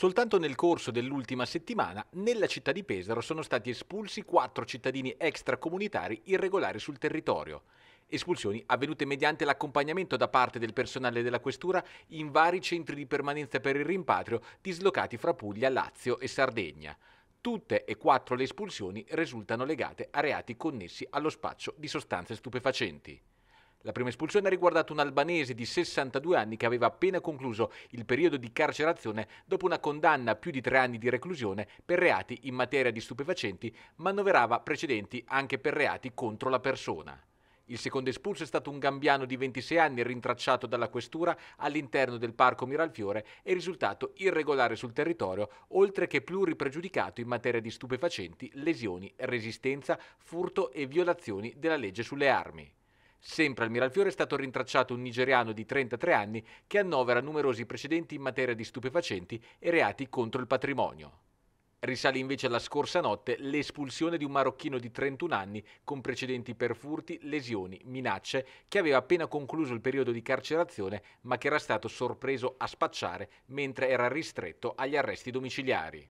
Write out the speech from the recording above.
Soltanto nel corso dell'ultima settimana, nella città di Pesaro sono stati espulsi quattro cittadini extracomunitari irregolari sul territorio. Espulsioni avvenute mediante l'accompagnamento da parte del personale della Questura in vari centri di permanenza per il rimpatrio dislocati fra Puglia, Lazio e Sardegna. Tutte e quattro le espulsioni risultano legate a reati connessi allo spaccio di sostanze stupefacenti. La prima espulsione ha riguardato un albanese di 62 anni che aveva appena concluso il periodo di carcerazione dopo una condanna a più di tre anni di reclusione per reati in materia di stupefacenti, ma annoverava precedenti anche per reati contro la persona. Il secondo espulso è stato un gambiano di 26 anni rintracciato dalla questura all'interno del parco Miralfiore e risultato irregolare sul territorio, oltre che pluripregiudicato in materia di stupefacenti, lesioni, resistenza, furto e violazioni della legge sulle armi. Sempre al Miralfiore è stato rintracciato un nigeriano di 33 anni che annovera numerosi precedenti in materia di stupefacenti e reati contro il patrimonio. Risale invece alla scorsa notte l'espulsione di un marocchino di 31 anni con precedenti per furti, lesioni, minacce, che aveva appena concluso il periodo di carcerazione ma che era stato sorpreso a spacciare mentre era ristretto agli arresti domiciliari.